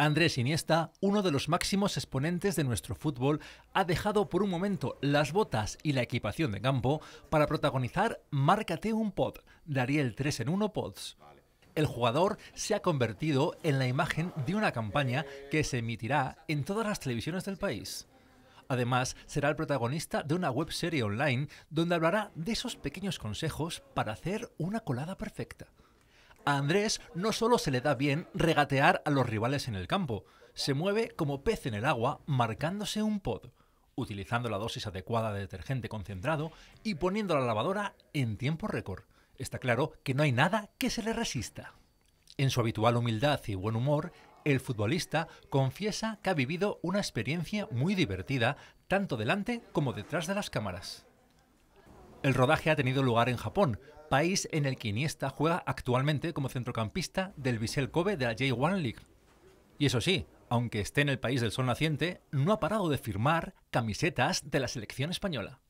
Andrés Iniesta, uno de los máximos exponentes de nuestro fútbol, ha dejado por un momento las botas y la equipación de campo para protagonizar Márcate un pod, Dariel 3 en 1 pods. El jugador se ha convertido en la imagen de una campaña que se emitirá en todas las televisiones del país. Además, será el protagonista de una webserie online donde hablará de esos pequeños consejos para hacer una colada perfecta. A Andrés no solo se le da bien regatear a los rivales en el campo, se mueve como pez en el agua marcándose un pod, utilizando la dosis adecuada de detergente concentrado y poniendo la lavadora en tiempo récord. Está claro que no hay nada que se le resista. En su habitual humildad y buen humor, el futbolista confiesa que ha vivido una experiencia muy divertida tanto delante como detrás de las cámaras. El rodaje ha tenido lugar en Japón, país en el que Iniesta juega actualmente como centrocampista del Vissel Kobe de la J1 League. Y eso sí, aunque esté en el país del sol naciente, no ha parado de firmar camisetas de la selección española.